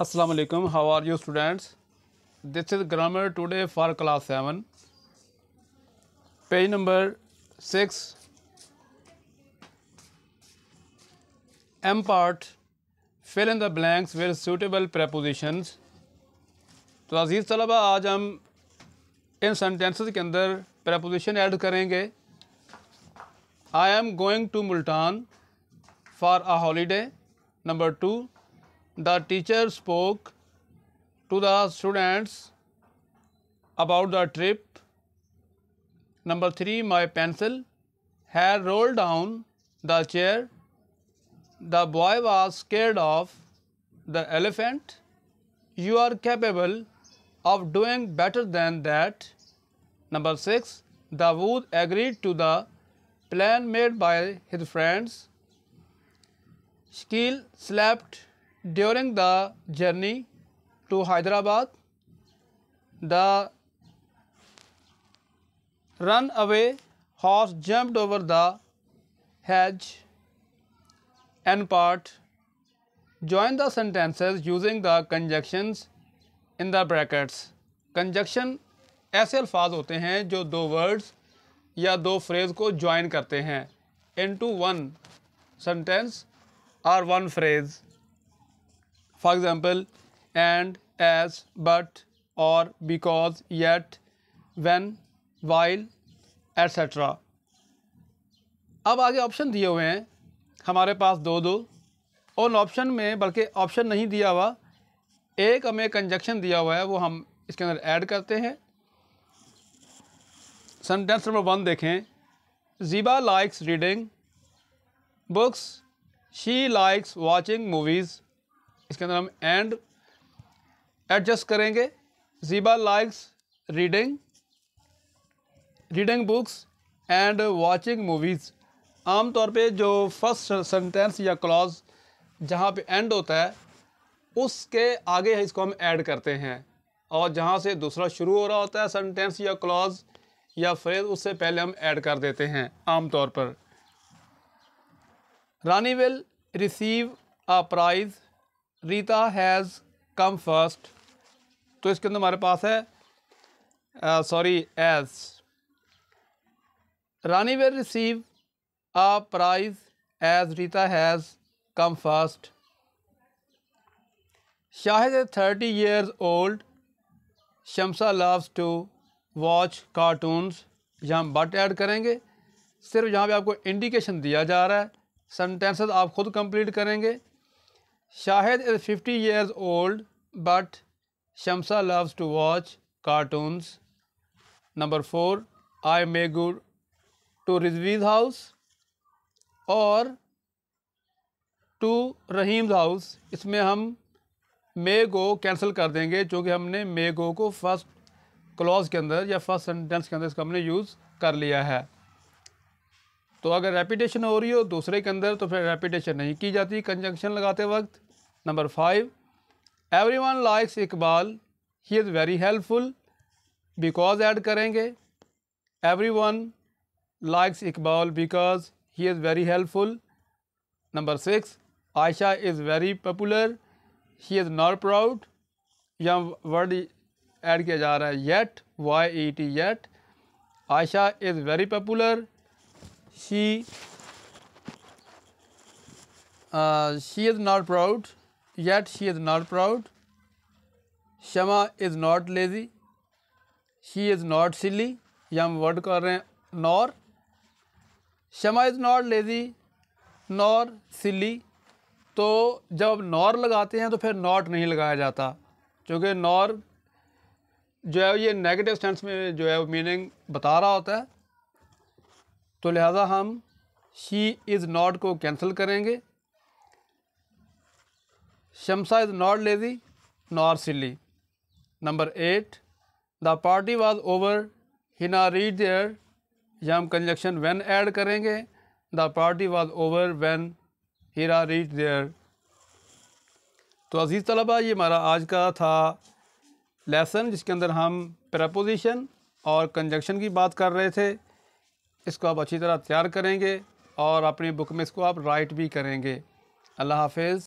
Aslam how are you students this is grammar today for class seven page number six M part fill in the blanks with suitable prepositions तो अज़ीज़ तलबा आज हम इन sentences के अंदर preposition add करेंगे I am going to Multan for a holiday number two the teacher spoke to the students about the trip. Number 3 my pencil had rolled down the chair. The boy was scared of the elephant. You are capable of doing better than that. Number 6 the wood agreed to the plan made by his friends. Skill slept during the journey to Hyderabad, the run away horse jumped over the hedge and part. Join the sentences using the conjunctions in the brackets. Conjunction ऐसे अल्फाज होते हैं जो दो words या दो phrase को join करते हैं इनटू वन सेंटेंस और one phrase for example and as but और because yet when while etcetera अब आगे ऑप्शन दिए हुए हैं हमारे पास दो दो उन ऑप्शन में बल्कि ऑप्शन नहीं दिया हुआ एक हमें कंजक्शन दिया हुआ है वो हम इसके अंदर ऐड करते हैं सेंटेंस नंबर वन देखें Zeba likes reading books she likes watching movies इसके अंदर हम एंड एडजस्ट करेंगे Zeba likes reading reading books and watching movies आम तौर पे जो फर्स्ट सेंटेंस या क्लॉज जहाँ पे एंड होता है उसके आगे इसको हम ऐड करते हैं और जहाँ से दूसरा शुरू हो रहा होता है सेंटेंस या क्लॉज या फ्रेज उससे पहले हम ऐड कर देते हैं आम तौर पर Rani will receive a prize Rita has come first तो इसके अंदर हमारे पास है sorry uh, as Rani will receive a prize as Rita has come first Shahid is thirty years old Shamsa loves to watch cartoons यहाँ बट ऐड करेंगे सिर्फ यहाँ पे आपको इंडिकेशन दिया जा रहा है सेंटेंसेस आप ख़ुद कंप्लीट करेंगे Shahid is 50 years old but Shamsa loves to watch cartoons. Number 4. I may go to Rizvi's house or to Rahim's house. इसमें हम मे को कैंसिल कर देंगे क्योंकि हमने मे गो को फर्स्ट क्लॉज के अंदर या फर्स्ट सेंटेंस के अंदर इसका हमने यूज़ कर लिया है तो अगर रेपिटेशन हो रही हो दूसरे के अंदर तो फिर रेपिटेशन नहीं की जाती कंजंक्शन लगाते वक्त number five everyone likes Iqbal he is very helpful because add करेंगे everyone likes Iqbal because he is very helpful number six Ayesha is very popular he is not proud या वर्ड ऐड किया जा रहा है yet Y E T yet Ayesha is very popular she uh, she is not proud yet she is not proud Shama is not lazy she is not silly या हम word कर रहे हैं nor Shama is not lazy nor silly तो जब nor लगाते हैं तो फिर नॉट नहीं लगाया जाता क्योंकि नॉर जो है ये नेगेटिव सेंस में जो है वो मीनिंग बता रहा होता है तो लिहाजा हम शी इज़ नॉट को कैंसिल करेंगे Shamsa is not lazy nor silly number eight the party was over Hina read there या हम कंजक्शन वन ऐड करेंगे the party was over Hina read there तो अज़ीज़ तलबा ये हमारा आज का था लेसन जिसके अंदर हम प्रपोजिशन और कंजक्शन की बात कर रहे थे इसको आप अच्छी तरह तैयार करेंगे और अपनी बुक में इसको आप राइट भी करेंगे अल्लाह हाफिज़